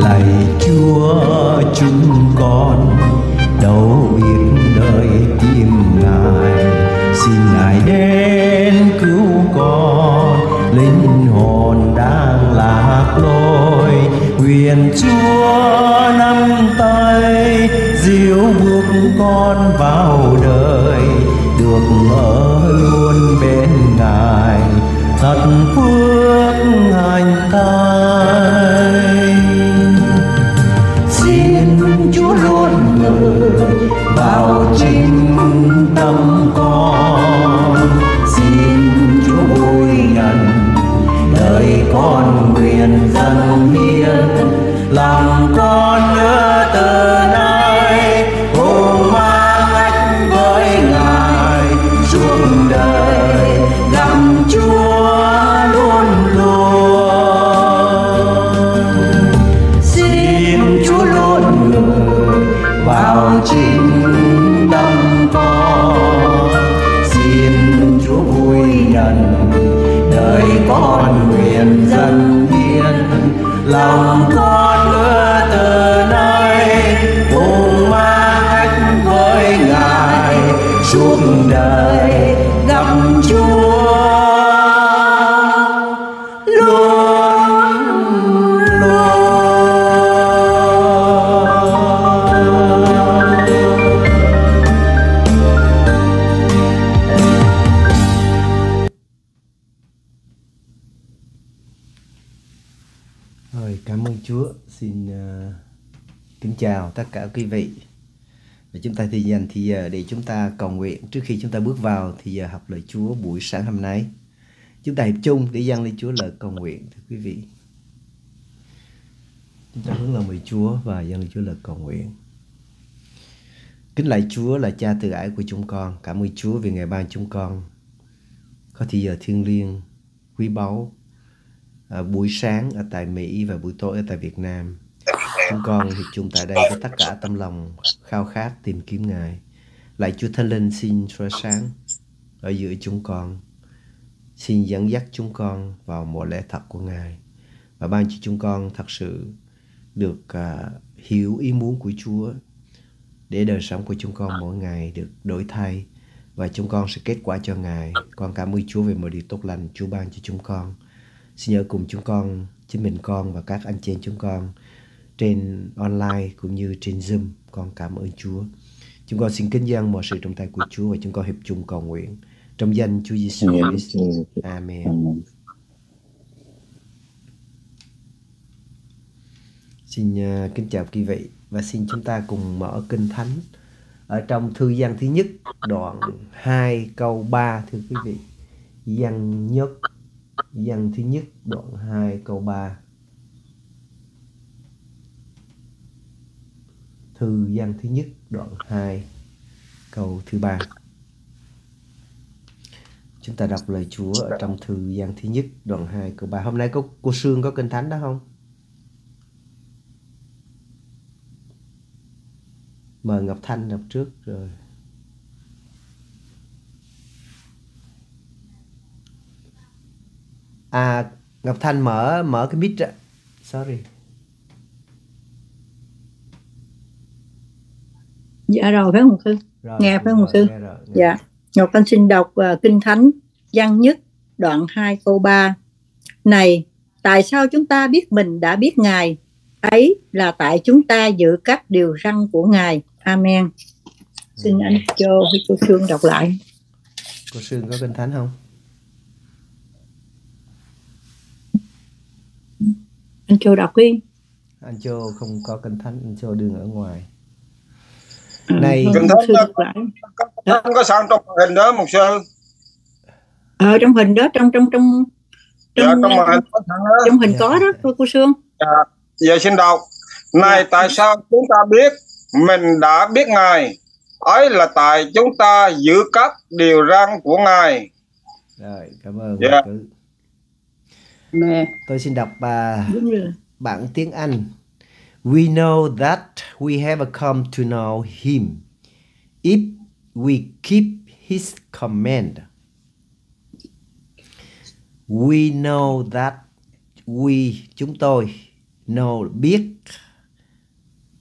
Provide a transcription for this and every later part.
lạy chúa chúng con tất cả quý vị và chúng ta thì dành thì giờ để chúng ta cầu nguyện trước khi chúng ta bước vào thì giờ học lời Chúa buổi sáng hôm nay chúng ta hiệp chung để dâng lên Chúa lời cầu nguyện thưa quý vị chúng ta hướng lòng về Chúa và dâng lên Chúa lời cầu nguyện kính lạy Chúa là Cha từ ái của chúng con cảm ơn Chúa vì ngày ban chúng con có thì giờ thiêng liêng quý báu à, buổi sáng ở tại Mỹ và buổi tối ở tại Việt Nam Chúng con thì chung tại đây với tất cả tâm lòng khao khát tìm kiếm Ngài. lại Chúa Thánh Linh xin soi sáng ở giữa chúng con. Xin dẫn dắt chúng con vào mùa lễ thật của Ngài và ban cho chúng con thật sự được uh, hiểu ý muốn của Chúa để đời sống của chúng con mỗi ngày được đổi thay và chúng con sẽ kết quả cho Ngài. Con cảm ơn Chúa về mọi điều tốt lành Chúa ban cho chúng con. Xin nhớ cùng chúng con, chính mình con và các anh chị em chúng con trên online cũng như trên Zoom. Con cảm ơn Chúa. Chúng con xin kính dâng mọi sự trong tay của Chúa và chúng con hiệp chung cầu nguyện trong danh Chúa Giêsu Christ. Amen. Xin uh, kính chào quý vị và xin chúng ta cùng mở kinh thánh ở trong thư gian thứ nhất đoạn 2 câu 3 thưa quý vị. Gian nhất gian thứ nhất đoạn 2 câu 3 thư gian thứ nhất đoạn 2 câu thứ ba chúng ta đọc lời Chúa ở trong thư gian thứ nhất đoạn 2 câu 3 hôm nay có cô Sương có kinh thánh đó không mời Ngọc Thanh đọc trước rồi à Ngọc Thanh mở mở cái mic ra sorry dạ rồi phải không sư rồi, nghe phải không sư rồi, dạ ngọc anh xin đọc uh, kinh thánh văn nhất đoạn 2 câu 3 này tại sao chúng ta biết mình đã biết ngài ấy là tại chúng ta giữ các điều răn của ngài amen xin anh cho với cô Sương đọc lại cô Sương có kinh thánh không anh Châu đọc đi anh Châu không có kinh thánh anh Châu đừng ở ngoài này kinh thánh nó, nó có sao trong hình đó một sư ờ trong hình đó trong trong trong trong, dạ, trong, trong, hình, trong hình có đó dạ. thôi cô sương dạ. giờ xin đọc này dạ. tại sao chúng ta biết mình đã biết ngài ấy là tại chúng ta giữ các điều răn của ngài rồi cảm ơn dạ. Nè. tôi xin đọc bà bản tiếng anh We know that we have come to know him if we keep his command. We know that we chúng tôi know biết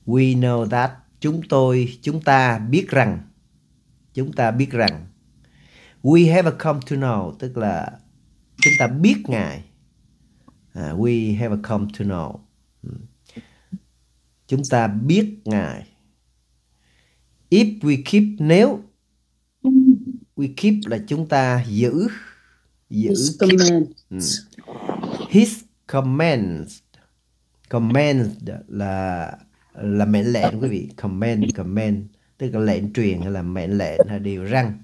we know that chúng tôi chúng ta biết rằng chúng ta biết rằng we have come to know tức là chúng ta biết ngài à, we have come to know chúng ta biết ngài if we keep nếu we keep là chúng ta giữ giữ his keep. commands ừ. his commands commands là là mệnh lệnh quý vị command command tức là lệnh truyền hay là mệnh lệnh hay điều răn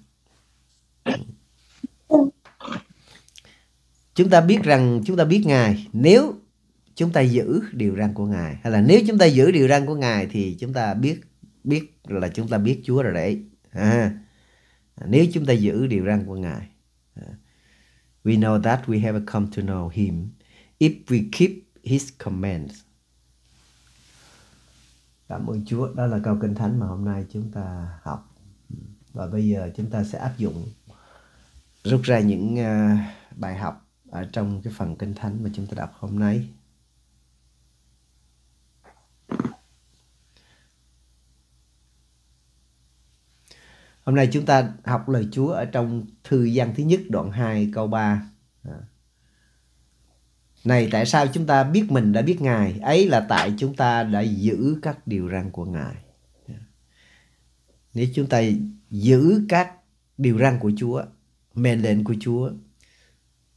chúng ta biết rằng chúng ta biết ngài nếu chúng ta giữ điều răn của ngài hay là nếu chúng ta giữ điều răn của ngài thì chúng ta biết biết là chúng ta biết Chúa rồi đấy à, nếu chúng ta giữ điều răn của ngài à, we know that we have come to know him if we keep his commands cảm ơn Chúa đó là câu kinh thánh mà hôm nay chúng ta học và bây giờ chúng ta sẽ áp dụng rút ra những uh, bài học ở trong cái phần kinh thánh mà chúng ta đọc hôm nay Hôm nay chúng ta học lời Chúa ở trong thư gian thứ nhất đoạn 2 câu 3. À. Này tại sao chúng ta biết mình đã biết Ngài? Ấy là tại chúng ta đã giữ các điều răn của Ngài. À. Nếu chúng ta giữ các điều răn của Chúa, mệnh lệnh của Chúa,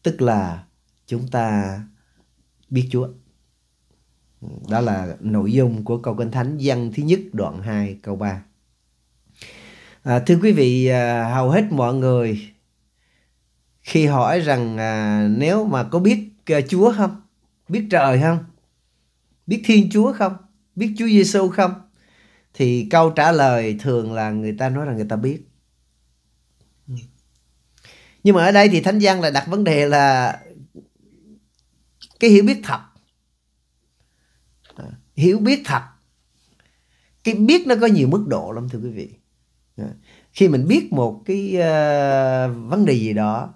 tức là chúng ta biết Chúa. Đó là nội dung của câu Kinh Thánh văn thứ nhất đoạn 2 câu 3. À, thưa quý vị, à, hầu hết mọi người khi hỏi rằng à, nếu mà có biết à, Chúa không, biết trời không, biết Thiên Chúa không, biết Chúa Giêsu không, thì câu trả lời thường là người ta nói là người ta biết. Nhưng mà ở đây thì Thánh Giang lại đặt vấn đề là cái hiểu biết thật. À, hiểu biết thật. Cái biết nó có nhiều mức độ lắm thưa quý vị Dạ. khi mình biết một cái uh, vấn đề gì đó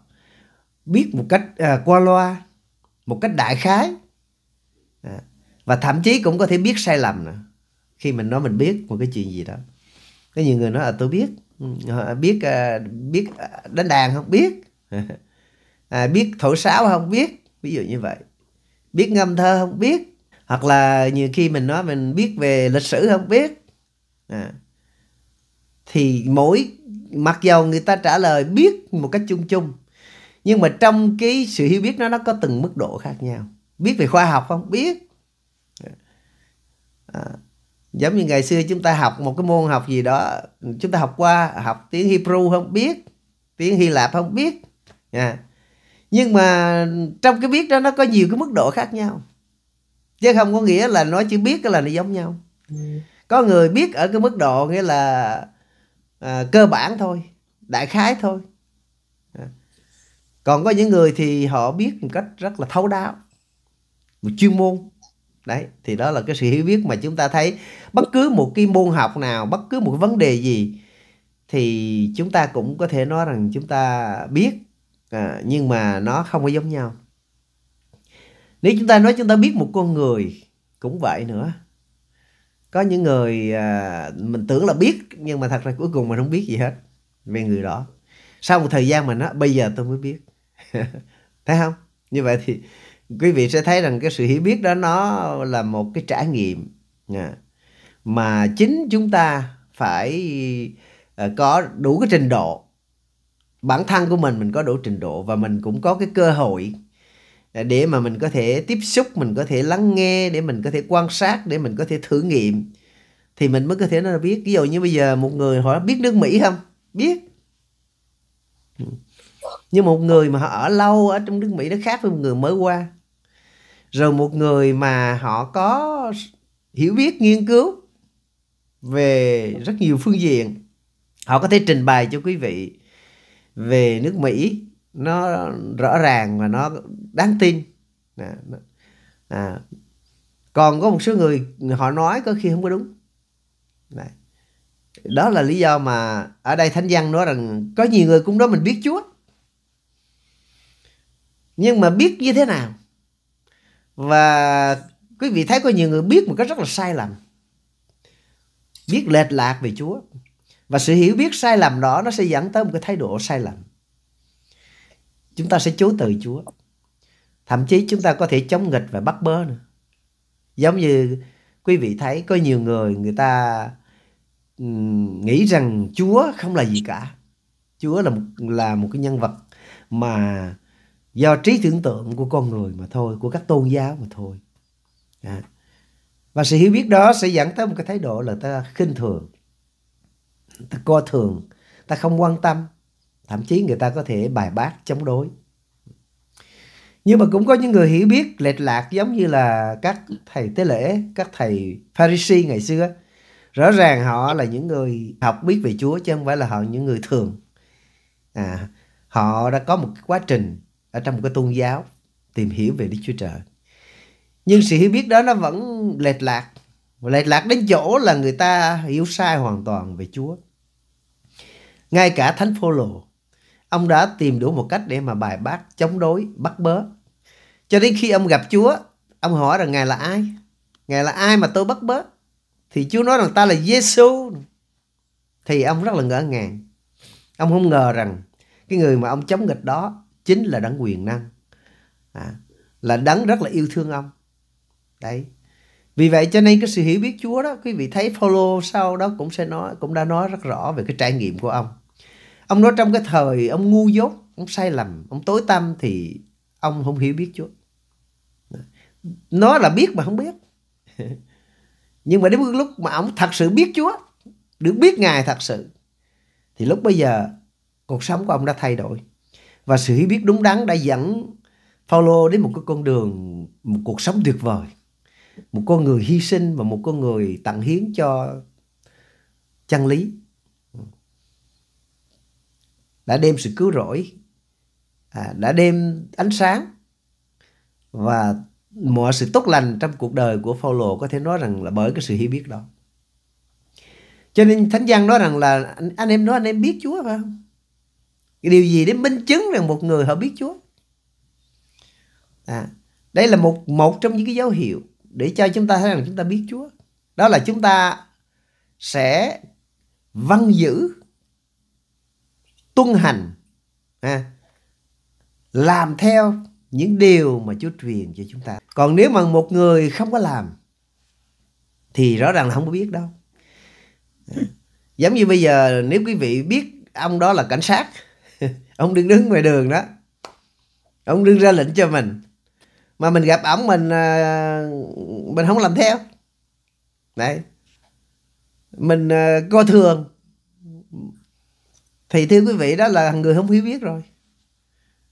biết một cách uh, qua loa một cách đại khái dạ. và thậm chí cũng có thể biết sai lầm nữa khi mình nói mình biết một cái chuyện gì đó có nhiều người nói là tôi biết biết ừ, à, biết ờ, đánh đàn không biết à, biết thổi sáo không biết ví dụ như vậy biết ngâm thơ không biết hoặc là nhiều khi mình nói mình biết về lịch sử không biết à, thì mỗi mặc dầu người ta trả lời biết một cách chung chung nhưng mà trong cái sự hiểu biết nó nó có từng mức độ khác nhau biết về khoa học không biết à, giống như ngày xưa chúng ta học một cái môn học gì đó chúng ta học qua học tiếng hebrew không biết tiếng hy lạp không biết à, nhưng mà trong cái biết đó nó có nhiều cái mức độ khác nhau chứ không có nghĩa là nói chỉ biết là nó giống nhau ừ. có người biết ở cái mức độ nghĩa là à, cơ bản thôi đại khái thôi à, còn có những người thì họ biết một cách rất là thấu đáo một chuyên môn đấy thì đó là cái sự hiểu biết mà chúng ta thấy bất cứ một cái môn học nào bất cứ một vấn đề gì thì chúng ta cũng có thể nói rằng chúng ta biết à, nhưng mà nó không có giống nhau nếu chúng ta nói chúng ta biết một con người cũng vậy nữa có những người à, mình tưởng là biết nhưng mà thật ra cuối cùng mình không biết gì hết về người đó sau một thời gian mình nói bây giờ tôi mới biết thấy không như vậy thì quý vị sẽ thấy rằng cái sự hiểu biết đó nó là một cái trải nghiệm à, mà chính chúng ta phải à, có đủ cái trình độ bản thân của mình mình có đủ trình độ và mình cũng có cái cơ hội để mà mình có thể tiếp xúc mình có thể lắng nghe để mình có thể quan sát để mình có thể thử nghiệm thì mình mới có thể nó biết ví dụ như bây giờ một người họ biết nước mỹ không biết ừ. nhưng một người mà họ ở lâu ở trong nước mỹ nó khác với một người mới qua rồi một người mà họ có hiểu biết nghiên cứu về rất nhiều phương diện họ có thể trình bày cho quý vị về nước mỹ nó rõ ràng và nó đáng tin à, à. còn có một số người họ nói có khi không có đúng Đấy. đó là lý do mà ở đây thánh văn nói rằng có nhiều người cũng đó mình biết chúa nhưng mà biết như thế nào và quý vị thấy có nhiều người biết một cách rất là sai lầm biết lệch lạc về chúa và sự hiểu biết sai lầm đó nó sẽ dẫn tới một cái thái độ sai lầm chúng ta sẽ chối từ Chúa. Thậm chí chúng ta có thể chống nghịch và bắt bớ nữa. Giống như quý vị thấy có nhiều người người ta nghĩ rằng Chúa không là gì cả. Chúa là một là một cái nhân vật mà do trí tưởng tượng của con người mà thôi, của các tôn giáo mà thôi. À. Và sự hiểu biết đó sẽ dẫn tới một cái thái độ là ta khinh thường, ta coi thường, ta không quan tâm, thậm chí người ta có thể bài bác chống đối nhưng mà cũng có những người hiểu biết lệch lạc giống như là các thầy tế lễ các thầy pharisee ngày xưa rõ ràng họ là những người học biết về chúa chứ không phải là họ những người thường à, họ đã có một quá trình ở trong một cái tôn giáo tìm hiểu về đức chúa trời nhưng sự hiểu biết đó nó vẫn lệch lạc lệch lạc đến chỗ là người ta hiểu sai hoàn toàn về chúa ngay cả thánh phô lộ ông đã tìm đủ một cách để mà bài bác chống đối bắt bớ cho đến khi ông gặp Chúa ông hỏi rằng ngài là ai ngài là ai mà tôi bắt bớ thì Chúa nói rằng ta là Giêsu thì ông rất là ngỡ ngàng ông không ngờ rằng cái người mà ông chống nghịch đó chính là đấng quyền năng à, là đấng rất là yêu thương ông đấy vì vậy cho nên cái sự hiểu biết Chúa đó quý vị thấy Phaolô sau đó cũng sẽ nói cũng đã nói rất rõ về cái trải nghiệm của ông ông nói trong cái thời ông ngu dốt ông sai lầm ông tối tâm thì ông không hiểu biết chúa nó là biết mà không biết nhưng mà đến lúc mà ông thật sự biết chúa được biết ngài thật sự thì lúc bây giờ cuộc sống của ông đã thay đổi và sự hiểu biết đúng đắn đã dẫn Paulo đến một cái con đường một cuộc sống tuyệt vời một con người hy sinh và một con người tặng hiến cho chân lý đã đem sự cứu rỗi à, đã đem ánh sáng và mọi sự tốt lành trong cuộc đời của Phaolô có thể nói rằng là bởi cái sự hiểu biết đó cho nên thánh giang nói rằng là anh, em nói anh em biết Chúa phải không cái điều gì để minh chứng rằng một người họ biết Chúa à, đây là một một trong những cái dấu hiệu để cho chúng ta thấy rằng chúng ta biết Chúa đó là chúng ta sẽ văn giữ tuân hành ha, làm theo những điều mà Chúa truyền cho chúng ta. Còn nếu mà một người không có làm thì rõ ràng là không có biết đâu. Giống như bây giờ nếu quý vị biết ông đó là cảnh sát, ông đứng đứng ngoài đường đó. Ông đừng ra lệnh cho mình. Mà mình gặp ổng mình à, mình không làm theo. Đấy. Mình à, coi thường thì thưa quý vị đó là người không hiểu biết rồi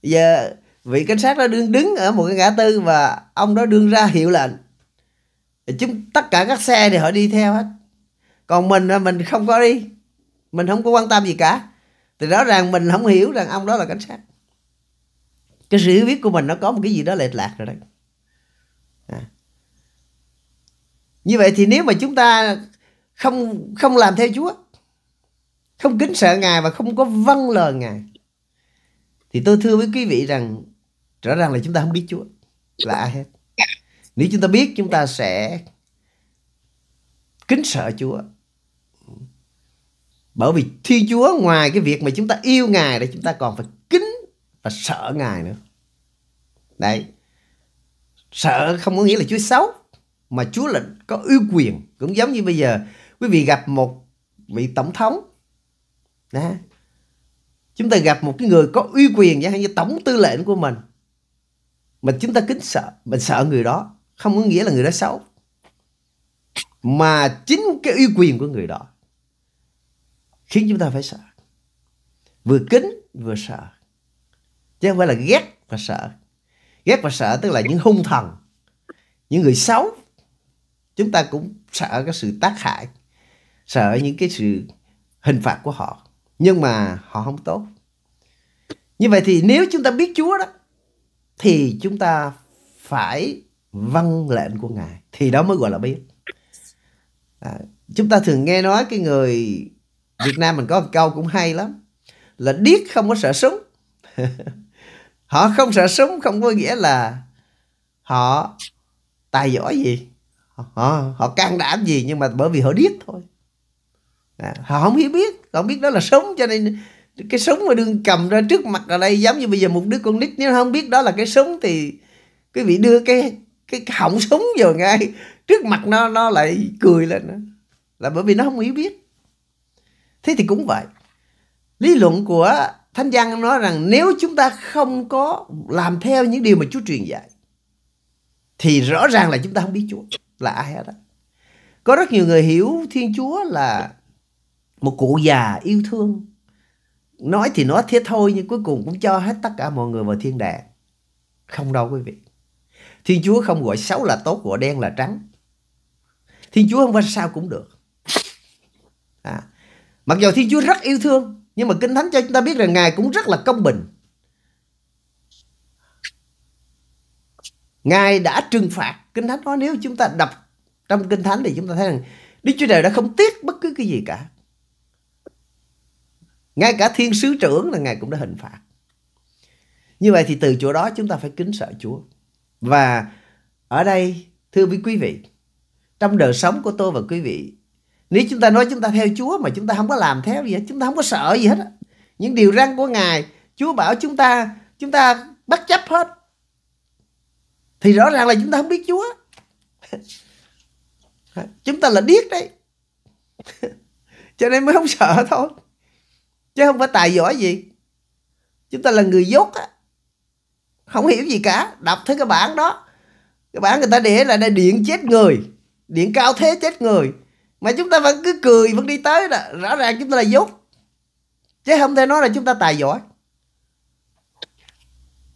giờ vị cảnh sát đó đương đứng ở một cái ngã tư và ông đó đương ra hiệu lệnh chúng tất cả các xe thì họ đi theo hết còn mình là mình không có đi mình không có quan tâm gì cả thì rõ ràng mình không hiểu rằng ông đó là cảnh sát cái sự hiểu biết của mình nó có một cái gì đó lệch lạc rồi đấy à. như vậy thì nếu mà chúng ta không không làm theo chúa không kính sợ ngài và không có vâng lời ngài thì tôi thưa với quý vị rằng rõ ràng là chúng ta không biết Chúa là ai hết nếu chúng ta biết chúng ta sẽ kính sợ Chúa bởi vì thi Chúa ngoài cái việc mà chúng ta yêu Ngài thì chúng ta còn phải kính và sợ Ngài nữa đấy sợ không có nghĩa là Chúa xấu mà Chúa là có ưu quyền cũng giống như bây giờ quý vị gặp một vị tổng thống đó. chúng ta gặp một cái người có uy quyền chẳng hạn như tổng tư lệnh của mình mà chúng ta kính sợ mình sợ người đó không có nghĩa là người đó xấu mà chính cái uy quyền của người đó khiến chúng ta phải sợ vừa kính vừa sợ chứ không phải là ghét và sợ ghét và sợ tức là những hung thần những người xấu chúng ta cũng sợ cái sự tác hại sợ những cái sự hình phạt của họ nhưng mà họ không tốt. Như vậy thì nếu chúng ta biết Chúa đó thì chúng ta phải vâng lệnh của Ngài thì đó mới gọi là biết. À, chúng ta thường nghe nói cái người Việt Nam mình có một câu cũng hay lắm là điếc không có sợ súng. họ không sợ súng không có nghĩa là họ tài giỏi gì họ họ can đảm gì nhưng mà bởi vì họ điếc thôi à, họ không hiểu biết họ không biết đó là súng cho nên cái súng mà đương cầm ra trước mặt ở đây giống như bây giờ một đứa con nít nếu không biết đó là cái súng thì quý vị đưa cái cái họng súng vào ngay trước mặt nó nó lại cười lên đó. là bởi vì nó không hiểu biết thế thì cũng vậy lý luận của thánh văn nói rằng nếu chúng ta không có làm theo những điều mà chúa truyền dạy thì rõ ràng là chúng ta không biết chúa là ai hết đó có rất nhiều người hiểu thiên chúa là một cụ già yêu thương nói thì nói thế thôi nhưng cuối cùng cũng cho hết tất cả mọi người vào thiên đàng không đâu quý vị thiên chúa không gọi xấu là tốt gọi đen là trắng thiên chúa không phải sao cũng được à, mặc dù thiên chúa rất yêu thương nhưng mà kinh thánh cho chúng ta biết rằng ngài cũng rất là công bình ngài đã trừng phạt kinh thánh nói nếu chúng ta đọc trong kinh thánh thì chúng ta thấy rằng đức chúa trời đã không tiếc bất cứ cái gì cả ngay cả thiên sứ trưởng là ngài cũng đã hình phạt như vậy thì từ chỗ đó chúng ta phải kính sợ chúa và ở đây thưa quý vị trong đời sống của tôi và quý vị nếu chúng ta nói chúng ta theo chúa mà chúng ta không có làm theo gì hết chúng ta không có sợ gì hết những điều răn của ngài chúa bảo chúng ta chúng ta bất chấp hết thì rõ ràng là chúng ta không biết chúa chúng ta là điếc đấy cho nên mới không sợ thôi chứ không phải tài giỏi gì chúng ta là người dốt á không hiểu gì cả đọc thấy cái bản đó cái bản người ta để là đây điện chết người điện cao thế chết người mà chúng ta vẫn cứ cười vẫn đi tới đó. rõ ràng chúng ta là dốt chứ không thể nói là chúng ta tài giỏi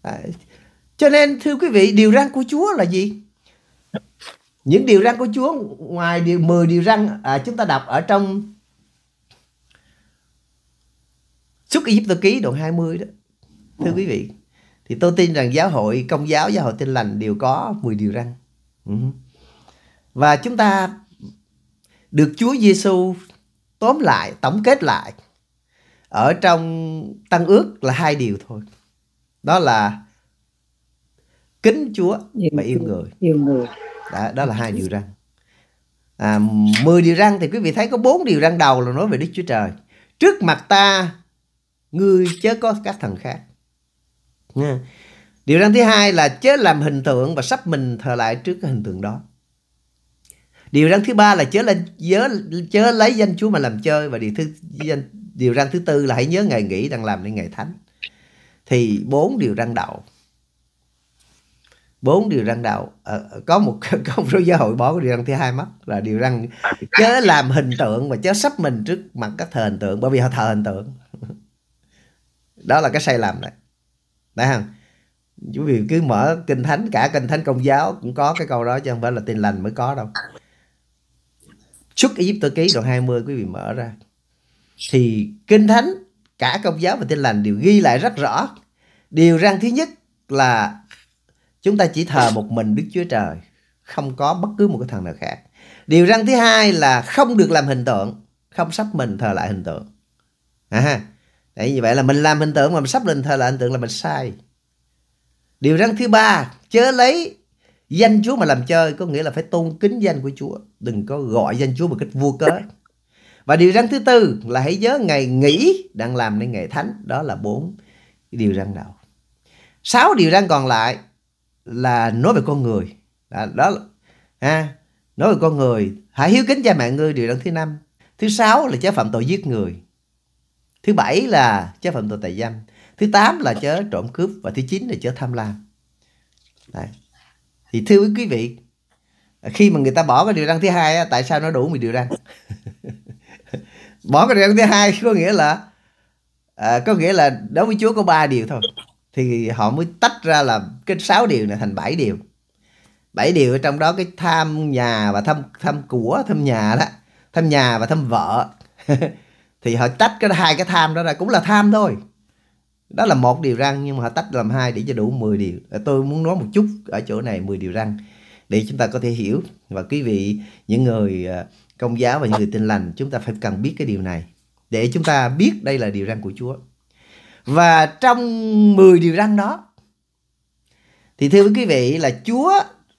à, cho nên thưa quý vị điều răn của Chúa là gì những điều răn của Chúa ngoài điều 10 điều răn à, chúng ta đọc ở trong xuất tôi ký đoạn 20 đó thưa quý vị thì tôi tin rằng giáo hội công giáo giáo hội tin lành đều có 10 điều răn ừ. và chúng ta được Chúa Giêsu tóm lại tổng kết lại ở trong tăng ước là hai điều thôi đó là kính Chúa và yêu người yêu người đó, đó là hai điều răn à, 10 điều răn thì quý vị thấy có bốn điều răn đầu là nói về Đức Chúa Trời trước mặt ta ngươi chớ có các thần khác Nha. điều răn thứ hai là chớ làm hình tượng và sắp mình thờ lại trước cái hình tượng đó điều răn thứ ba là chớ lên chớ chớ lấy danh chúa mà làm chơi và điều thứ danh điều răn thứ tư là hãy nhớ ngày nghỉ đang làm nên ngày thánh thì bốn điều răn đạo bốn điều răn đạo à, có một có một số giáo hội bỏ cái điều răn thứ hai mất là điều răn chớ làm hình tượng và chớ sắp mình trước mặt các thờ hình tượng bởi vì họ thờ hình tượng đó là cái sai lầm này đấy không quý vị cứ mở kinh thánh cả kinh thánh công giáo cũng có cái câu đó chứ không phải là tin lành mới có đâu xuất tôi ký đoạn 20 quý vị mở ra thì kinh thánh cả công giáo và tin lành đều ghi lại rất rõ điều răng thứ nhất là chúng ta chỉ thờ một mình Đức Chúa Trời không có bất cứ một cái thần nào khác điều răng thứ hai là không được làm hình tượng không sắp mình thờ lại hình tượng à ha Đấy, như vậy là mình làm hình tượng mà mình sắp lên thờ là hình tượng là mình sai. Điều răng thứ ba, chớ lấy danh Chúa mà làm chơi, có nghĩa là phải tôn kính danh của Chúa, đừng có gọi danh Chúa một cách vô cớ. Và điều răng thứ tư là hãy nhớ ngày nghỉ đang làm nên ngày thánh, đó là bốn điều răng đầu. Sáu điều răng còn lại là nói về con người. Đó, đó à, nói về con người, hãy hiếu kính cha mẹ ngươi điều răng thứ năm. Thứ sáu là chớ phạm tội giết người thứ bảy là chớ phạm tội tài danh thứ tám là chớ trộm cướp và thứ chín là chớ tham lam Đấy. thì thưa quý vị khi mà người ta bỏ cái điều răn thứ hai tại sao nó đủ 10 điều răn bỏ cái điều răn thứ hai có nghĩa là à, có nghĩa là đối với Chúa có ba điều thôi thì họ mới tách ra là cái sáu điều này thành bảy điều bảy điều trong đó cái tham nhà và tham tham của tham nhà đó tham nhà và tham vợ thì họ tách cái hai cái tham đó ra cũng là tham thôi đó là một điều răng nhưng mà họ tách làm hai để cho đủ 10 điều à, tôi muốn nói một chút ở chỗ này 10 điều răng để chúng ta có thể hiểu và quý vị những người à, công giáo và những người tin lành chúng ta phải cần biết cái điều này để chúng ta biết đây là điều răng của Chúa. Và trong 10 điều răng đó thì thưa quý vị là Chúa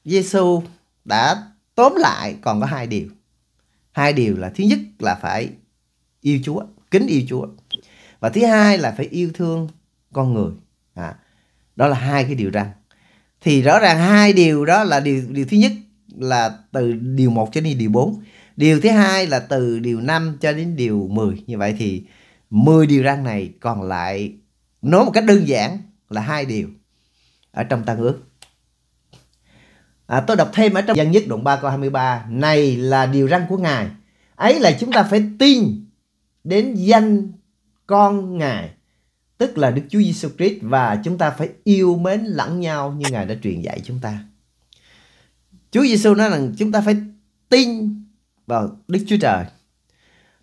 Giêsu đã tóm lại còn có hai điều. Hai điều là thứ nhất là phải yêu Chúa, kính yêu Chúa. Và thứ hai là phải yêu thương con người. À, đó là hai cái điều răn. Thì rõ ràng hai điều đó là điều điều thứ nhất là từ điều 1 cho đến điều 4. Điều thứ hai là từ điều 5 cho đến điều 10. Như vậy thì 10 điều răn này còn lại nói một cách đơn giản là hai điều ở trong tăng ước. À, tôi đọc thêm ở trong gian nhất đoạn 3 câu 23 Này là điều răn của Ngài Ấy là chúng ta phải tin đến danh con Ngài, tức là Đức Chúa Giêsu Christ và chúng ta phải yêu mến lẫn nhau như Ngài đã truyền dạy chúng ta. Chúa Giêsu nói rằng chúng ta phải tin vào Đức Chúa Trời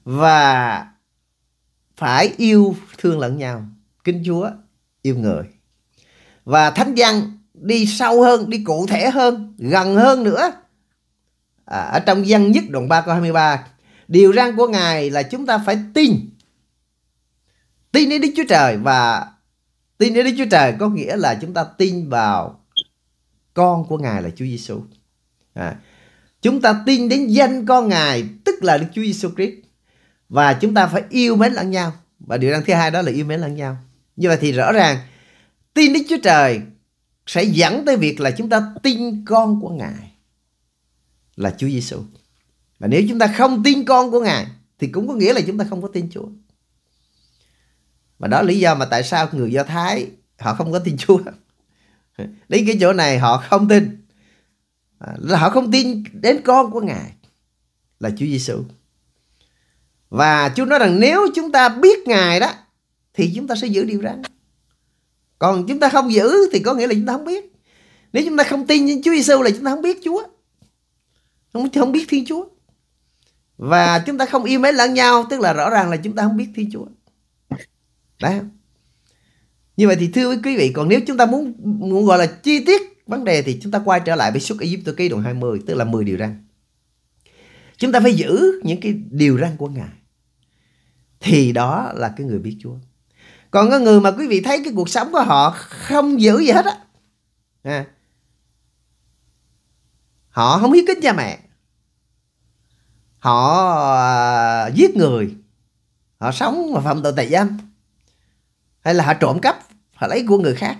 và phải yêu thương lẫn nhau, kính Chúa, yêu người. Và Thánh Văn đi sâu hơn, đi cụ thể hơn, gần hơn nữa. À, ở trong văn nhất đoạn 3 câu 23 Điều răn của Ngài là chúng ta phải tin. Tin đến Đức Chúa Trời và tin đến Đức Chúa Trời có nghĩa là chúng ta tin vào con của Ngài là Chúa Giêsu. À, chúng ta tin đến danh con Ngài tức là Đức Chúa Giêsu Christ và chúng ta phải yêu mến lẫn nhau và điều răn thứ hai đó là yêu mến lẫn nhau. Như vậy thì rõ ràng tin Đức Chúa Trời sẽ dẫn tới việc là chúng ta tin con của Ngài là Chúa Giêsu. Và nếu chúng ta không tin con của Ngài thì cũng có nghĩa là chúng ta không có tin Chúa. Và đó lý do mà tại sao người Do Thái họ không có tin Chúa. Đến cái chỗ này họ không tin. À, là họ không tin đến con của Ngài là Chúa Giêsu. Và Chúa nói rằng nếu chúng ta biết Ngài đó thì chúng ta sẽ giữ điều răn. Còn chúng ta không giữ thì có nghĩa là chúng ta không biết. Nếu chúng ta không tin Chúa Giêsu là chúng ta không biết Chúa. Không không biết Thiên Chúa và chúng ta không yêu mến lẫn nhau tức là rõ ràng là chúng ta không biết Thiên Chúa đấy không? như vậy thì thưa quý vị còn nếu chúng ta muốn muốn gọi là chi tiết vấn đề thì chúng ta quay trở lại với xuất Egypto ký đoạn 20 tức là 10 điều răn chúng ta phải giữ những cái điều răn của Ngài thì đó là cái người biết Chúa còn có người mà quý vị thấy cái cuộc sống của họ không giữ gì hết á à. họ không hiếu kính cha mẹ họ à, giết người họ sống mà phạm tội tà giam hay là họ trộm cắp họ lấy của người khác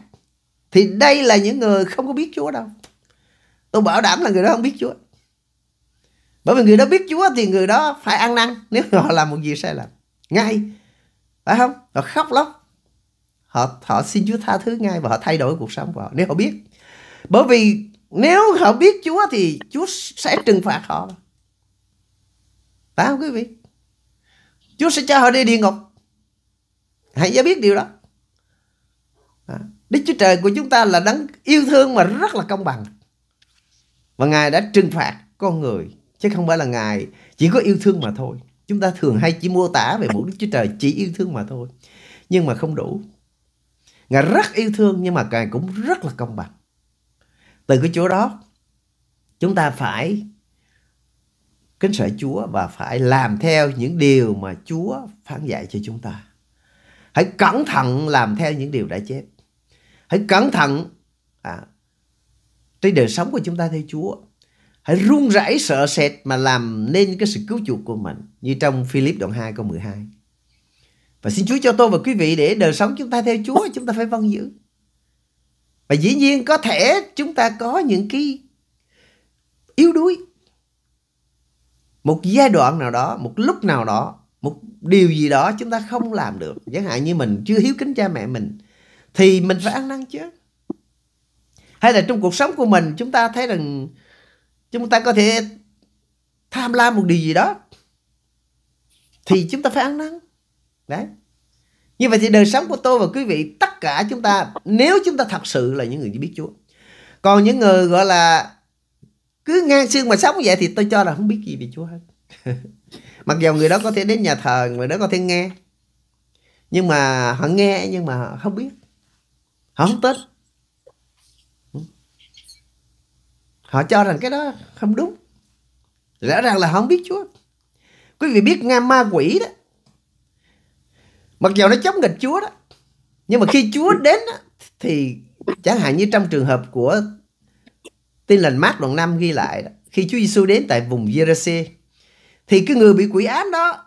thì đây là những người không có biết Chúa đâu tôi bảo đảm là người đó không biết Chúa bởi vì người đó biết Chúa thì người đó phải ăn năn nếu họ làm một gì sai lầm ngay phải không họ khóc lóc họ họ xin Chúa tha thứ ngay và họ thay đổi cuộc sống của họ nếu họ biết bởi vì nếu họ biết Chúa thì Chúa sẽ trừng phạt họ Tao quý vị Chúa sẽ cho họ đi địa ngục Hãy giải biết điều đó à, Đức Chúa Trời của chúng ta là đấng yêu thương mà rất là công bằng Và Ngài đã trừng phạt con người Chứ không phải là Ngài chỉ có yêu thương mà thôi Chúng ta thường hay chỉ mô tả về mục đích Chúa Trời chỉ yêu thương mà thôi Nhưng mà không đủ Ngài rất yêu thương nhưng mà Ngài cũng rất là công bằng Từ cái chỗ đó Chúng ta phải kính sợ Chúa và phải làm theo những điều mà Chúa phán dạy cho chúng ta. Hãy cẩn thận làm theo những điều đã chép. Hãy cẩn thận à, trên đời sống của chúng ta theo Chúa. Hãy run rẩy sợ sệt mà làm nên cái sự cứu chuộc của mình như trong Philip đoạn 2 câu 12. Và xin Chúa cho tôi và quý vị để đời sống chúng ta theo Chúa chúng ta phải vâng giữ. Và dĩ nhiên có thể chúng ta có những cái yếu đuối một giai đoạn nào đó một lúc nào đó một điều gì đó chúng ta không làm được chẳng hạn như mình chưa hiếu kính cha mẹ mình thì mình phải ăn năn chứ hay là trong cuộc sống của mình chúng ta thấy rằng chúng ta có thể tham lam một điều gì đó thì chúng ta phải ăn năn đấy như vậy thì đời sống của tôi và quý vị tất cả chúng ta nếu chúng ta thật sự là những người biết Chúa còn những người gọi là cứ ngang xương mà sống vậy thì tôi cho là không biết gì về Chúa hết mặc dù người đó có thể đến nhà thờ người đó có thể nghe nhưng mà họ nghe nhưng mà họ không biết họ không tin họ cho rằng cái đó không đúng rõ ràng là họ không biết Chúa quý vị biết nga ma quỷ đó mặc dù nó chống nghịch Chúa đó nhưng mà khi Chúa đến đó, thì chẳng hạn như trong trường hợp của Tin lành mát đoạn 5 ghi lại đó. Khi Chúa Giêsu đến tại vùng Gerase thì cái người bị quỷ ám đó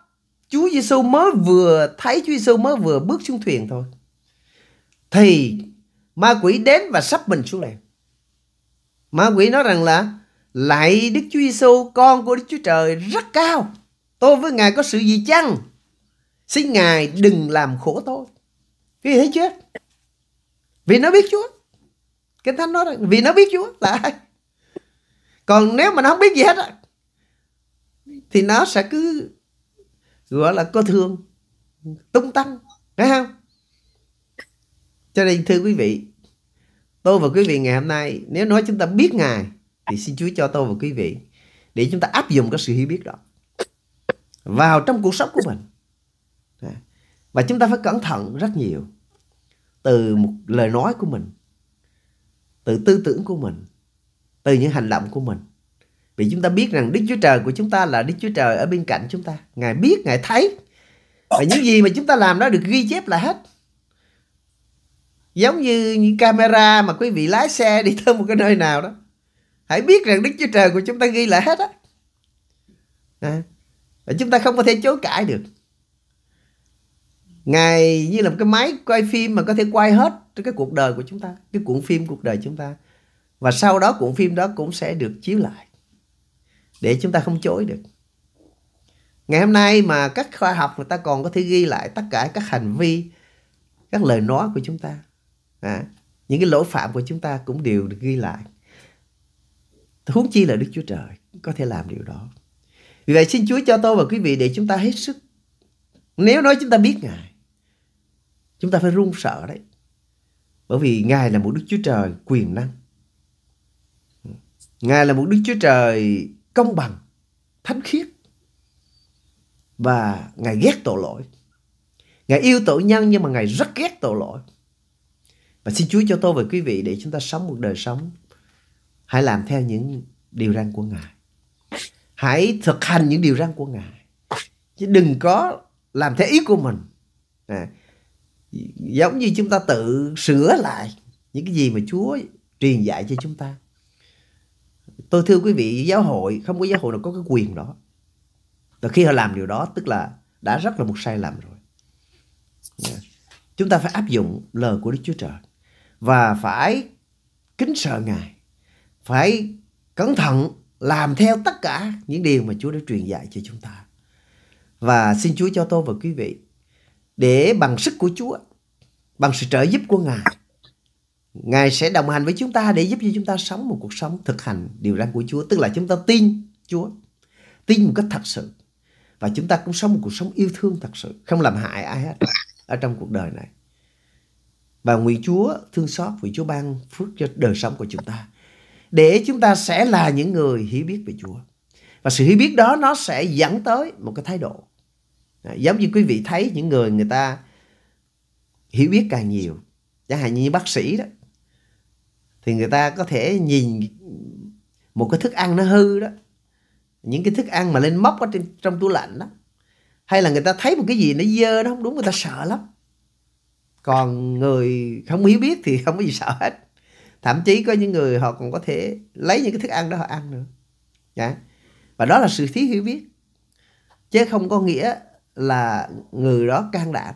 Chúa Giêsu mới vừa thấy Chúa Giêsu mới vừa bước xuống thuyền thôi. Thì ma quỷ đến và sắp mình xuống này. Ma quỷ nói rằng là lại Đức Chúa Giêsu con của Đức Chúa Trời rất cao. Tôi với Ngài có sự gì chăng? Xin Ngài đừng làm khổ tôi. Cái thấy chưa? Vì nó biết Chúa. Kinh Thánh nói rằng vì nó biết Chúa là ai? còn nếu mà nó không biết gì hết á thì nó sẽ cứ gọi là có thương tung tăng phải không cho nên thưa quý vị tôi và quý vị ngày hôm nay nếu nói chúng ta biết ngài thì xin chúa cho tôi và quý vị để chúng ta áp dụng cái sự hiểu biết đó vào trong cuộc sống của mình và chúng ta phải cẩn thận rất nhiều từ một lời nói của mình từ tư tưởng của mình từ những hành động của mình. Vì chúng ta biết rằng Đức Chúa Trời của chúng ta là Đức Chúa Trời ở bên cạnh chúng ta. Ngài biết, Ngài thấy. Và những gì mà chúng ta làm đó được ghi chép lại hết. Giống như những camera mà quý vị lái xe đi tới một cái nơi nào đó. Hãy biết rằng Đức Chúa Trời của chúng ta ghi lại hết á. À, chúng ta không có thể chối cãi được. Ngài như là một cái máy quay phim mà có thể quay hết cái cuộc đời của chúng ta. Cái cuộn phim cuộc đời chúng ta và sau đó cuộn phim đó cũng sẽ được chiếu lại để chúng ta không chối được ngày hôm nay mà các khoa học người ta còn có thể ghi lại tất cả các hành vi các lời nói của chúng ta à, những cái lỗi phạm của chúng ta cũng đều được ghi lại huống chi là đức chúa trời có thể làm điều đó vì vậy xin chúa cho tôi và quý vị để chúng ta hết sức nếu nói chúng ta biết ngài chúng ta phải run sợ đấy bởi vì ngài là một đức chúa trời quyền năng Ngài là một Đức Chúa Trời công bằng, thánh khiết và Ngài ghét tội lỗi. Ngài yêu tội nhân nhưng mà Ngài rất ghét tội lỗi. Và xin Chúa cho tôi và quý vị để chúng ta sống một đời sống hãy làm theo những điều răn của Ngài. Hãy thực hành những điều răn của Ngài. Chứ đừng có làm theo ý của mình. À, giống như chúng ta tự sửa lại những cái gì mà Chúa truyền dạy cho chúng ta tôi thưa quý vị giáo hội không có giáo hội nào có cái quyền đó và khi họ làm điều đó tức là đã rất là một sai lầm rồi dạ. chúng ta phải áp dụng lời của đức chúa trời và phải kính sợ ngài phải cẩn thận làm theo tất cả những điều mà chúa đã truyền dạy cho chúng ta và xin chúa cho tôi và quý vị để bằng sức của chúa bằng sự trợ giúp của ngài Ngài sẽ đồng hành với chúng ta để giúp cho chúng ta sống một cuộc sống thực hành điều răn của Chúa. Tức là chúng ta tin Chúa, tin một cách thật sự. Và chúng ta cũng sống một cuộc sống yêu thương thật sự, không làm hại ai hết ở trong cuộc đời này. Và nguyện Chúa thương xót, nguyện Chúa ban phước cho đời sống của chúng ta. Để chúng ta sẽ là những người hiểu biết về Chúa. Và sự hiểu biết đó nó sẽ dẫn tới một cái thái độ. giống như quý vị thấy những người người ta hiểu biết càng nhiều. Chẳng hạn như bác sĩ đó, thì người ta có thể nhìn một cái thức ăn nó hư đó những cái thức ăn mà lên móc ở trên trong tủ lạnh đó hay là người ta thấy một cái gì nó dơ nó không đúng người ta sợ lắm còn người không hiểu biết thì không có gì sợ hết thậm chí có những người họ còn có thể lấy những cái thức ăn đó họ ăn nữa yeah. Dạ. và đó là sự thiếu hiểu biết chứ không có nghĩa là người đó can đảm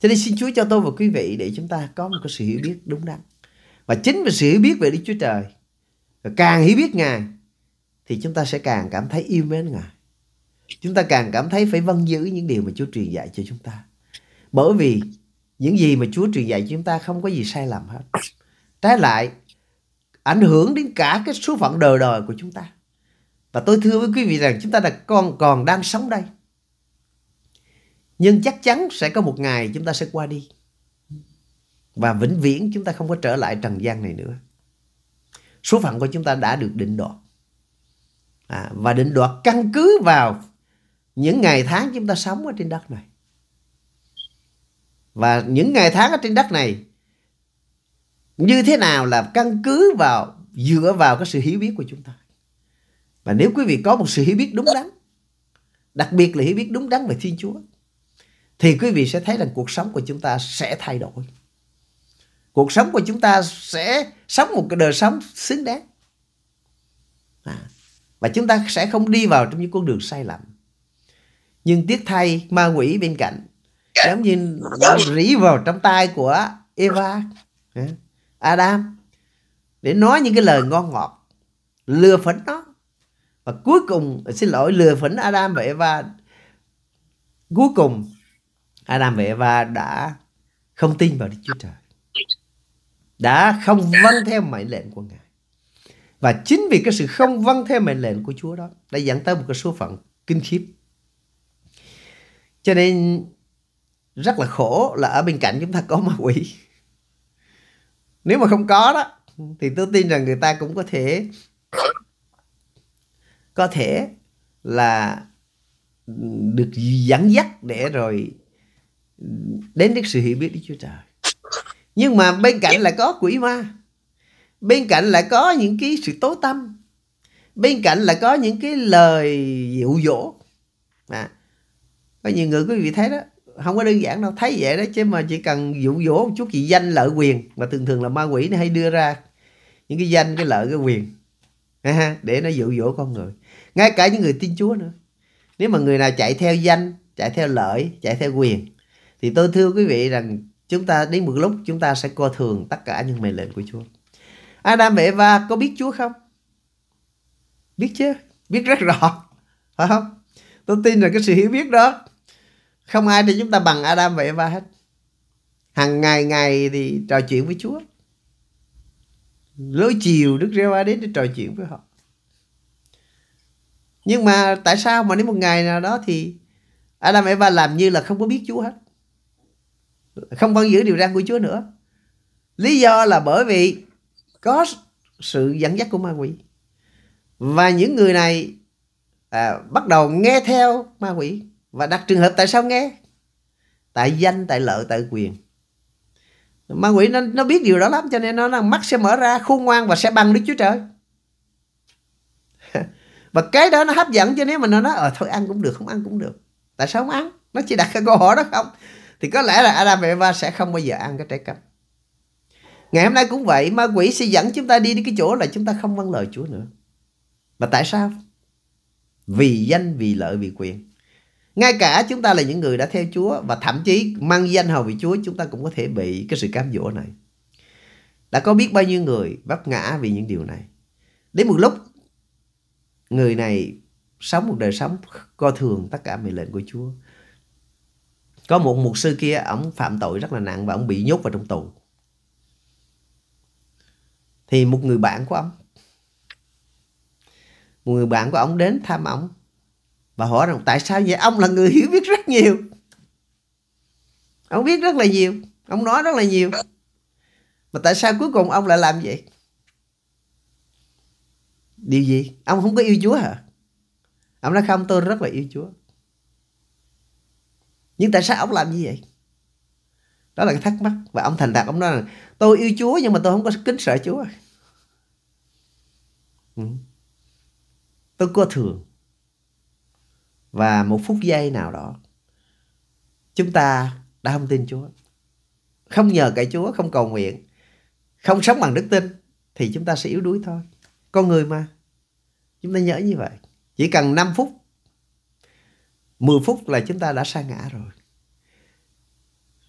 cho nên xin Chúa cho tôi và quý vị để chúng ta có một cái sự hiểu biết đúng đắn và chính vì sự hiểu biết về Đức Chúa Trời càng hiểu biết Ngài thì chúng ta sẽ càng cảm thấy yêu mến Ngài chúng ta càng cảm thấy phải vâng giữ những điều mà Chúa truyền dạy cho chúng ta bởi vì những gì mà Chúa truyền dạy cho chúng ta không có gì sai lầm hết trái lại ảnh hưởng đến cả cái số phận đời đời của chúng ta và tôi thưa với quý vị rằng chúng ta là con còn đang sống đây nhưng chắc chắn sẽ có một ngày chúng ta sẽ qua đi và vĩnh viễn chúng ta không có trở lại trần gian này nữa. Số phận của chúng ta đã được định đoạt. À, và định đoạt căn cứ vào những ngày tháng chúng ta sống ở trên đất này. Và những ngày tháng ở trên đất này như thế nào là căn cứ vào dựa vào cái sự hiểu biết của chúng ta. Và nếu quý vị có một sự hiểu biết đúng đắn, đặc biệt là hiểu biết đúng đắn về Thiên Chúa, thì quý vị sẽ thấy rằng cuộc sống của chúng ta sẽ thay đổi cuộc sống của chúng ta sẽ sống một cái đời sống xứng đáng à, và chúng ta sẽ không đi vào trong những con đường sai lầm nhưng tiếc thay ma quỷ bên cạnh giống như nó rỉ vào trong tay của Eva à, Adam để nói những cái lời ngon ngọt lừa phỉnh nó và cuối cùng xin lỗi lừa phỉnh Adam và Eva cuối cùng Adam và Eva đã không tin vào Đức Chúa Trời đã không vâng theo mệnh lệnh của Ngài. Và chính vì cái sự không vâng theo mệnh lệnh của Chúa đó đã dẫn tới một cái số phận kinh khiếp. Cho nên rất là khổ là ở bên cạnh chúng ta có ma quỷ. Nếu mà không có đó thì tôi tin rằng người ta cũng có thể có thể là được dẫn dắt để rồi đến được sự hiểu biết Đức Chúa Trời nhưng mà bên cạnh dạ. lại có quỷ ma bên cạnh lại có những cái sự tố tâm bên cạnh là có những cái lời dịu dỗ à, có nhiều người quý vị thấy đó không có đơn giản đâu thấy vậy đó chứ mà chỉ cần dụ dỗ một chút gì danh lợi quyền mà thường thường là ma quỷ nó hay đưa ra những cái danh cái lợi cái quyền à để nó dụ dỗ con người ngay cả những người tin chúa nữa nếu mà người nào chạy theo danh chạy theo lợi chạy theo quyền thì tôi thưa quý vị rằng chúng ta đến một lúc chúng ta sẽ coi thường tất cả những mệnh lệnh của Chúa. Adam và Eva có biết Chúa không? Biết chứ, biết rất rõ, phải không? Tôi tin là cái sự hiểu biết đó không ai thì chúng ta bằng Adam và Eva hết. Hằng ngày ngày thì trò chuyện với Chúa. Lối chiều Đức giê đến để trò chuyện với họ. Nhưng mà tại sao mà đến một ngày nào đó thì Adam và Eva làm như là không có biết Chúa hết không còn giữ điều răn của Chúa nữa lý do là bởi vì có sự dẫn dắt của ma quỷ và những người này à, bắt đầu nghe theo ma quỷ và đặt trường hợp tại sao nghe tại danh tại lợi tại quyền ma quỷ nó nó biết điều đó lắm cho nên nó là mắt sẽ mở ra khôn ngoan và sẽ băng đức chúa trời và cái đó nó hấp dẫn cho nên mà nó nói ờ thôi ăn cũng được không ăn cũng được tại sao không ăn nó chỉ đặt cái câu hỏi đó không thì có lẽ là Adam và Eva sẽ không bao giờ ăn cái trái cấm ngày hôm nay cũng vậy ma quỷ sẽ dẫn chúng ta đi đến cái chỗ là chúng ta không vâng lời Chúa nữa mà tại sao vì danh vì lợi vì quyền ngay cả chúng ta là những người đã theo Chúa và thậm chí mang danh hầu vì Chúa chúng ta cũng có thể bị cái sự cám dỗ này đã có biết bao nhiêu người vấp ngã vì những điều này đến một lúc người này sống một đời sống coi thường tất cả mệnh lệnh của Chúa có một mục sư kia ổng phạm tội rất là nặng và ổng bị nhốt vào trong tù thì một người bạn của ổng một người bạn của ổng đến thăm ổng và hỏi rằng tại sao vậy ông là người hiểu biết rất nhiều ông biết rất là nhiều ông nói rất là nhiều mà tại sao cuối cùng ông lại làm vậy điều gì ông không có yêu chúa hả ông nói không tôi rất là yêu chúa nhưng tại sao ông làm như vậy đó là cái thắc mắc và ông thành đạt ông nói là tôi yêu chúa nhưng mà tôi không có kính sợ chúa ừ. tôi có thường và một phút giây nào đó chúng ta đã không tin chúa không nhờ cậy chúa không cầu nguyện không sống bằng đức tin thì chúng ta sẽ yếu đuối thôi con người mà chúng ta nhớ như vậy chỉ cần 5 phút 10 phút là chúng ta đã sa ngã rồi.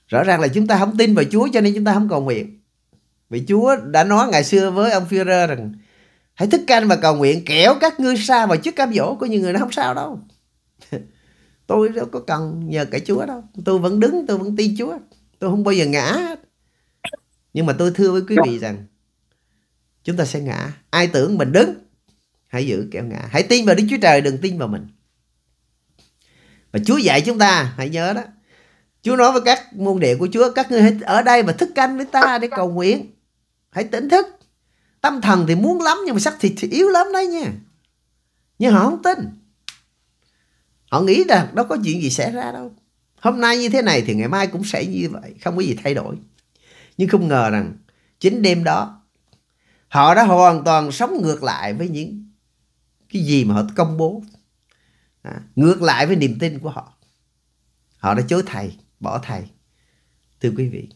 Rõ ràng là chúng ta không tin vào Chúa cho nên chúng ta không cầu nguyện. Vì Chúa đã nói ngày xưa với ông Führer rằng hãy thức canh và cầu nguyện kẻo các ngươi xa vào trước cám dỗ của những người nó không sao đâu. tôi đâu có cần nhờ cả Chúa đâu. Tôi vẫn đứng, tôi vẫn tin Chúa. Tôi không bao giờ ngã. Nhưng mà tôi thưa với quý vị rằng chúng ta sẽ ngã. Ai tưởng mình đứng hãy giữ kẻo ngã. Hãy tin vào Đức Chúa Trời đừng tin vào mình và Chúa dạy chúng ta hãy nhớ đó Chúa nói với các môn đệ của Chúa các ngươi hãy ở đây và thức canh với ta để cầu nguyện hãy tỉnh thức tâm thần thì muốn lắm nhưng mà sắc thịt thì yếu lắm đấy nha nhưng họ không tin họ nghĩ rằng đâu có chuyện gì xảy ra đâu hôm nay như thế này thì ngày mai cũng sẽ như vậy không có gì thay đổi nhưng không ngờ rằng chính đêm đó họ đã hoàn toàn sống ngược lại với những cái gì mà họ công bố à, ngược lại với niềm tin của họ họ đã chối thầy bỏ thầy thưa quý vị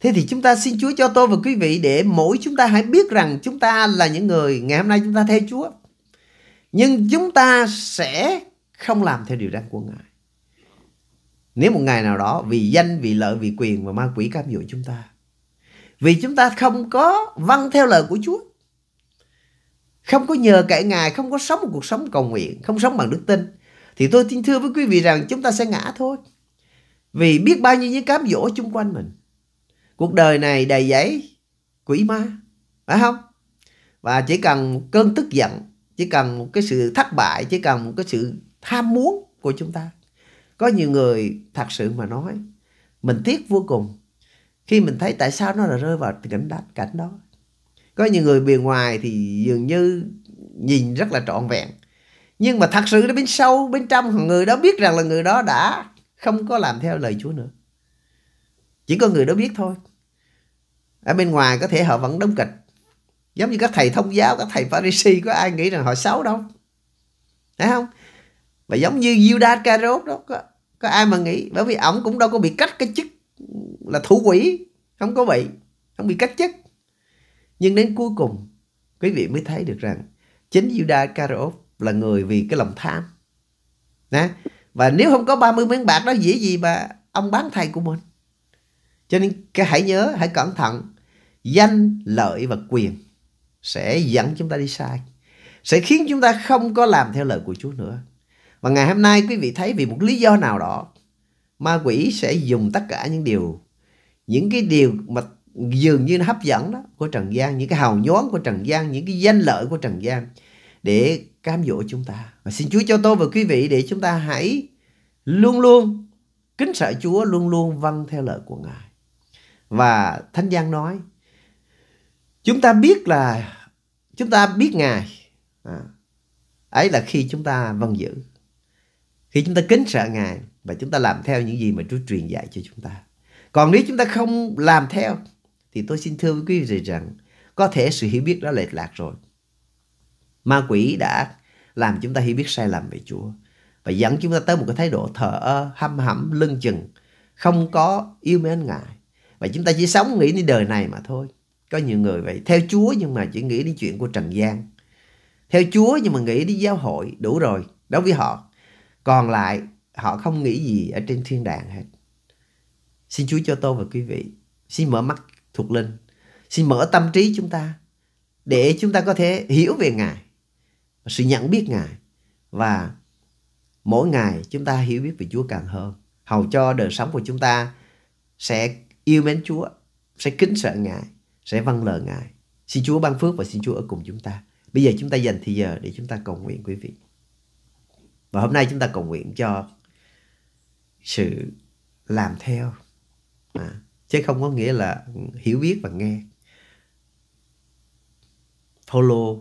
thế thì chúng ta xin chúa cho tôi và quý vị để mỗi chúng ta hãy biết rằng chúng ta là những người ngày hôm nay chúng ta theo chúa nhưng chúng ta sẽ không làm theo điều răn của ngài nếu một ngày nào đó vì danh vì lợi vì quyền mà ma quỷ cam dỗ chúng ta vì chúng ta không có vâng theo lời của chúa không có nhờ cậy Ngài, không có sống một cuộc sống cầu nguyện, không sống bằng đức tin, thì tôi tin thưa với quý vị rằng chúng ta sẽ ngã thôi. Vì biết bao nhiêu những cám dỗ chung quanh mình. Cuộc đời này đầy giấy quỷ ma, phải không? Và chỉ cần một cơn tức giận, chỉ cần một cái sự thất bại, chỉ cần một cái sự tham muốn của chúng ta. Có nhiều người thật sự mà nói, mình tiếc vô cùng khi mình thấy tại sao nó lại rơi vào cảnh đó, cảnh đó có nhiều người bề ngoài thì dường như nhìn rất là trọn vẹn nhưng mà thật sự bên sâu bên trong người đó biết rằng là người đó đã không có làm theo lời Chúa nữa chỉ có người đó biết thôi ở bên ngoài có thể họ vẫn đóng kịch giống như các thầy thông giáo các thầy pharisee có ai nghĩ rằng họ xấu đâu thấy không và giống như Judas Iscariot đó có, có ai mà nghĩ bởi vì ổng cũng đâu có bị cách cái chức là thủ quỷ không có bị không bị cách chức nhưng đến cuối cùng, quý vị mới thấy được rằng chính Judas Iscariot là người vì cái lòng tham. Nè, và nếu không có 30 miếng bạc đó dễ gì mà ông bán thầy của mình. Cho nên cái hãy nhớ, hãy cẩn thận. Danh, lợi và quyền sẽ dẫn chúng ta đi sai. Sẽ khiến chúng ta không có làm theo lời của Chúa nữa. Và ngày hôm nay quý vị thấy vì một lý do nào đó ma quỷ sẽ dùng tất cả những điều những cái điều mà dường như nó hấp dẫn đó của trần gian những cái hào nhoáng của trần gian những cái danh lợi của trần gian để cám dỗ chúng ta và xin Chúa cho tôi và quý vị để chúng ta hãy luôn luôn kính sợ Chúa luôn luôn vâng theo lời của Ngài và Thánh Giang nói chúng ta biết là chúng ta biết Ngài à, ấy là khi chúng ta vâng giữ khi chúng ta kính sợ Ngài và chúng ta làm theo những gì mà Chúa truyền dạy cho chúng ta còn nếu chúng ta không làm theo thì tôi xin thưa với quý vị rằng có thể sự hiểu biết đó lệch lạc rồi. Ma quỷ đã làm chúng ta hiểu biết sai lầm về Chúa và dẫn chúng ta tới một cái thái độ thờ ơ, hâm hẩm, lưng chừng, không có yêu mến Ngài. Và chúng ta chỉ sống nghĩ đến đời này mà thôi. Có nhiều người vậy, theo Chúa nhưng mà chỉ nghĩ đến chuyện của Trần gian. Theo Chúa nhưng mà nghĩ đến giáo hội, đủ rồi, đối với họ. Còn lại, họ không nghĩ gì ở trên thiên đàng hết. Xin Chúa cho tôi và quý vị, xin mở mắt thuộc linh xin mở tâm trí chúng ta để chúng ta có thể hiểu về ngài sự nhận biết ngài và mỗi ngày chúng ta hiểu biết về chúa càng hơn hầu cho đời sống của chúng ta sẽ yêu mến chúa sẽ kính sợ ngài sẽ vâng lời ngài xin chúa ban phước và xin chúa ở cùng chúng ta bây giờ chúng ta dành thời giờ để chúng ta cầu nguyện quý vị và hôm nay chúng ta cầu nguyện cho sự làm theo à, chứ không có nghĩa là hiểu biết và nghe Paulo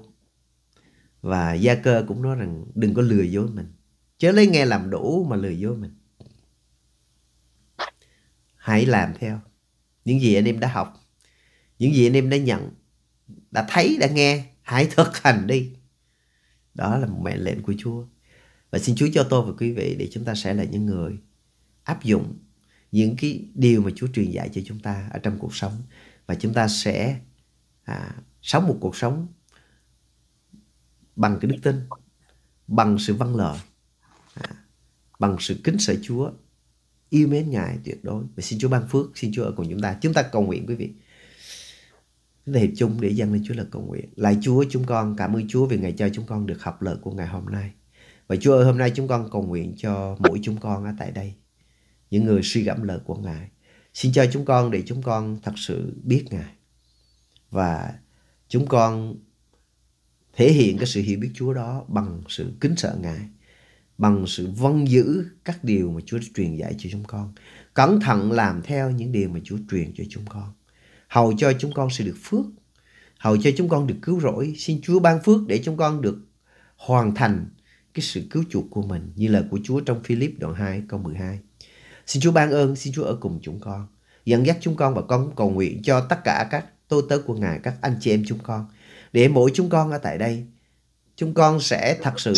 và Gia Cơ cũng nói rằng đừng có lừa dối mình chớ lấy nghe làm đủ mà lừa dối mình hãy làm theo những gì anh em đã học những gì anh em đã nhận đã thấy đã nghe hãy thực hành đi đó là một mệnh lệnh của Chúa và xin Chúa cho tôi và quý vị để chúng ta sẽ là những người áp dụng những cái điều mà Chúa truyền dạy cho chúng ta ở trong cuộc sống và chúng ta sẽ à, sống một cuộc sống bằng cái đức tin, bằng sự văn vâng lời, à, bằng sự kính sợ Chúa, yêu mến Ngài tuyệt đối. Và xin Chúa ban phước, xin Chúa ở cùng chúng ta. Chúng ta cầu nguyện quý vị. Chúng ta hiệp chung để dâng lên Chúa là cầu nguyện. Lạy Chúa chúng con cảm ơn Chúa vì Ngài cho chúng con được học lời của Ngài hôm nay. Và Chúa ơi hôm nay chúng con cầu nguyện cho mỗi chúng con ở tại đây những người suy gẫm lời của Ngài. Xin cho chúng con để chúng con thật sự biết Ngài và chúng con thể hiện cái sự hiểu biết Chúa đó bằng sự kính sợ Ngài, bằng sự vâng giữ các điều mà Chúa truyền dạy cho chúng con, cẩn thận làm theo những điều mà Chúa truyền cho chúng con, hầu cho chúng con sẽ được phước, hầu cho chúng con được cứu rỗi. Xin Chúa ban phước để chúng con được hoàn thành cái sự cứu chuộc của mình như lời của Chúa trong Philip đoạn 2 câu 12. Xin Chúa ban ơn, xin Chúa ở cùng chúng con. Dẫn dắt chúng con và con cầu nguyện cho tất cả các tôi tớ của Ngài, các anh chị em chúng con. Để mỗi chúng con ở tại đây, chúng con sẽ thật sự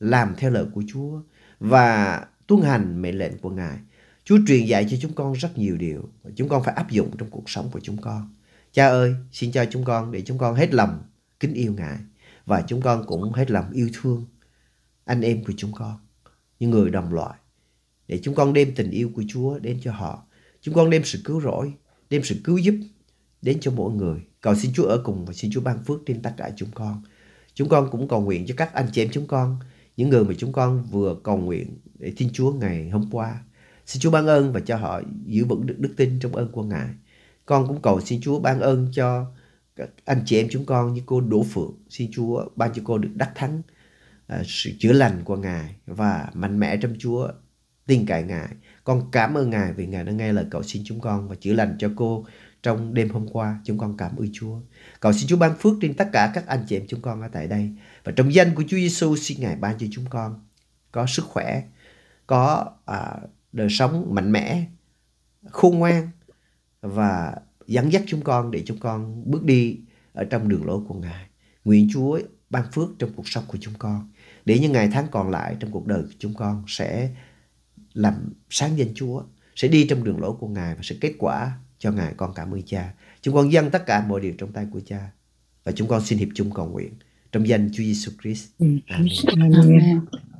làm theo lời của Chúa và tuân hành mệnh lệnh của Ngài. Chúa truyền dạy cho chúng con rất nhiều điều và chúng con phải áp dụng trong cuộc sống của chúng con. Cha ơi, xin cho chúng con để chúng con hết lòng kính yêu Ngài và chúng con cũng hết lòng yêu thương anh em của chúng con, những người đồng loại để chúng con đem tình yêu của Chúa đến cho họ. Chúng con đem sự cứu rỗi, đem sự cứu giúp đến cho mỗi người. Cầu xin Chúa ở cùng và xin Chúa ban phước trên tất cả chúng con. Chúng con cũng cầu nguyện cho các anh chị em chúng con, những người mà chúng con vừa cầu nguyện để Xin Chúa ngày hôm qua. Xin Chúa ban ơn và cho họ giữ vững được đức tin trong ơn của Ngài. Con cũng cầu xin Chúa ban ơn cho các anh chị em chúng con như cô Đỗ Phượng. Xin Chúa ban cho cô được đắc thắng, à, sự chữa lành của Ngài và mạnh mẽ trong Chúa tin cậy Ngài. Con cảm ơn Ngài vì Ngài đã nghe lời cầu xin chúng con và chữa lành cho cô trong đêm hôm qua. Chúng con cảm ơn Chúa. Cầu xin Chúa ban phước trên tất cả các anh chị em chúng con ở tại đây. Và trong danh của Chúa Giêsu xin Ngài ban cho chúng con có sức khỏe, có à, đời sống mạnh mẽ, khôn ngoan và dẫn dắt chúng con để chúng con bước đi ở trong đường lối của Ngài. Nguyện Chúa ban phước trong cuộc sống của chúng con để những ngày tháng còn lại trong cuộc đời của chúng con sẽ làm sáng danh Chúa sẽ đi trong đường lối của Ngài và sẽ kết quả cho Ngài con cảm ơn cha. Chúng con dâng tất cả mọi điều trong tay của cha và chúng con xin hiệp chung cầu nguyện trong danh Chúa Giêsu Christ. Ừ, Amen. Amen.